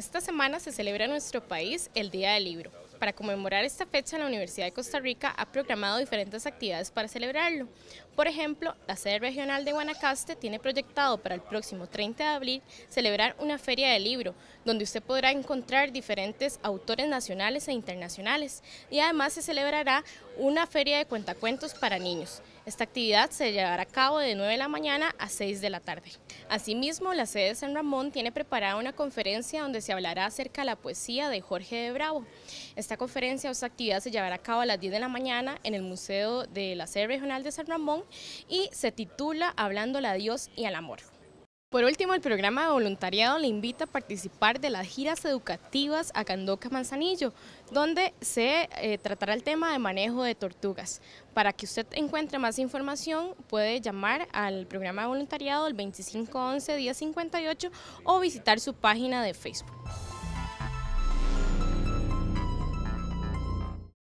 Esta semana se celebra en nuestro país el Día del Libro. Para conmemorar esta fecha, la Universidad de Costa Rica ha programado diferentes actividades para celebrarlo. Por ejemplo, la sede regional de Guanacaste tiene proyectado para el próximo 30 de abril celebrar una feria de libro, donde usted podrá encontrar diferentes autores nacionales e internacionales. Y además se celebrará una feria de cuentacuentos para niños. Esta actividad se llevará a cabo de 9 de la mañana a 6 de la tarde. Asimismo, la sede de San Ramón tiene preparada una conferencia donde se hablará acerca de la poesía de Jorge de Bravo. Esta conferencia o esta actividad se llevará a cabo a las 10 de la mañana en el Museo de la Sede Regional de San Ramón y se titula Hablando a Dios y al Amor. Por último, el programa de voluntariado le invita a participar de las giras educativas a Candoca Manzanillo, donde se eh, tratará el tema de manejo de tortugas. Para que usted encuentre más información, puede llamar al programa de voluntariado el 2511 58 o visitar su página de Facebook.